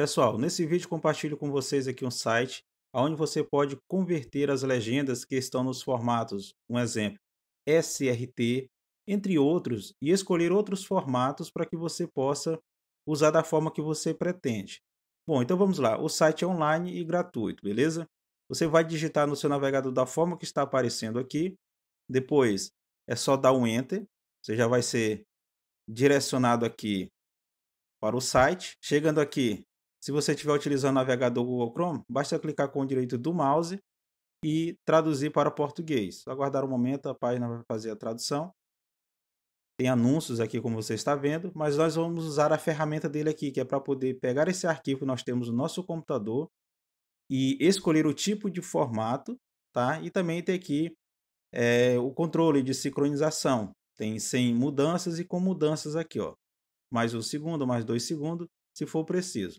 Pessoal, nesse vídeo compartilho com vocês aqui um site onde você pode converter as legendas que estão nos formatos, um exemplo, SRT, entre outros, e escolher outros formatos para que você possa usar da forma que você pretende. Bom, então vamos lá. O site é online e gratuito, beleza? Você vai digitar no seu navegador da forma que está aparecendo aqui. Depois é só dar um enter. Você já vai ser direcionado aqui para o site. Chegando aqui, se você estiver utilizando o navegador Google Chrome, basta clicar com o direito do mouse e traduzir para português. Aguardar um momento, a página vai fazer a tradução. Tem anúncios aqui, como você está vendo, mas nós vamos usar a ferramenta dele aqui, que é para poder pegar esse arquivo que nós temos no nosso computador e escolher o tipo de formato, tá? E também tem aqui é, o controle de sincronização. Tem sem mudanças e com mudanças aqui, ó. Mais um segundo, mais dois segundos, se for preciso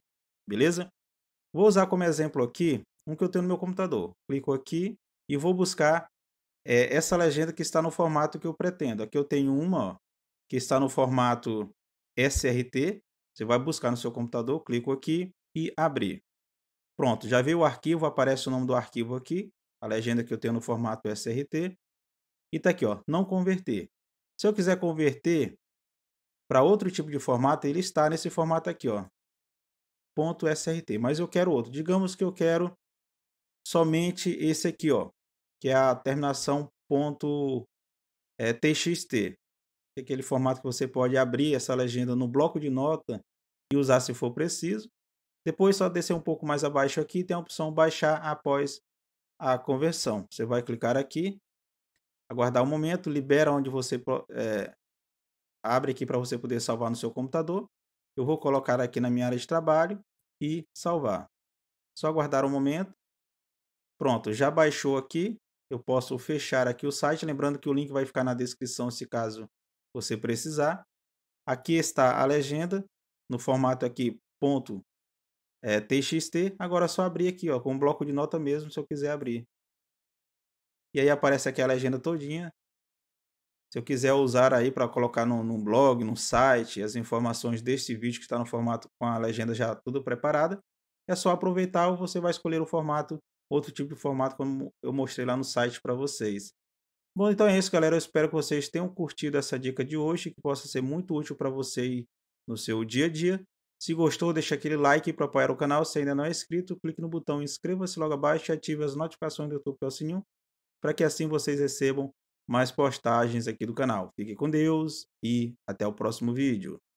beleza? Vou usar como exemplo aqui um que eu tenho no meu computador. Clico aqui e vou buscar é, essa legenda que está no formato que eu pretendo. Aqui eu tenho uma ó, que está no formato SRT. Você vai buscar no seu computador, clico aqui e abrir. Pronto, já veio o arquivo, aparece o nome do arquivo aqui, a legenda que eu tenho no formato SRT. E está aqui, ó, não converter. Se eu quiser converter para outro tipo de formato, ele está nesse formato aqui, ó, srt, mas eu quero outro. Digamos que eu quero somente esse aqui, ó, que é a terminação ponto, é, .txt. É aquele formato que você pode abrir essa legenda no bloco de nota e usar se for preciso. Depois, só descer um pouco mais abaixo aqui, tem a opção baixar após a conversão. Você vai clicar aqui, aguardar um momento, libera onde você é, abre aqui para você poder salvar no seu computador. Eu vou colocar aqui na minha área de trabalho e salvar. Só aguardar um momento. Pronto, já baixou aqui. Eu posso fechar aqui o site. Lembrando que o link vai ficar na descrição se caso você precisar. Aqui está a legenda no formato aqui ponto é, txt. Agora é só abrir aqui ó, com um bloco de nota mesmo se eu quiser abrir. E aí aparece aqui a legenda todinha se eu quiser usar aí para colocar num, blog, num site, as informações deste vídeo que está no formato com a legenda já tudo preparada, é só aproveitar ou você vai escolher o formato, outro tipo de formato, como eu mostrei lá no site para vocês. Bom, então é isso, galera. Eu espero que vocês tenham curtido essa dica de hoje, que possa ser muito útil para você no seu dia a dia. Se gostou, deixa aquele like para apoiar o canal. Se ainda não é inscrito, clique no botão inscreva-se logo abaixo e ative as notificações do YouTube ao é sininho, para que assim vocês recebam mais postagens aqui do canal. Fique com Deus e até o próximo vídeo.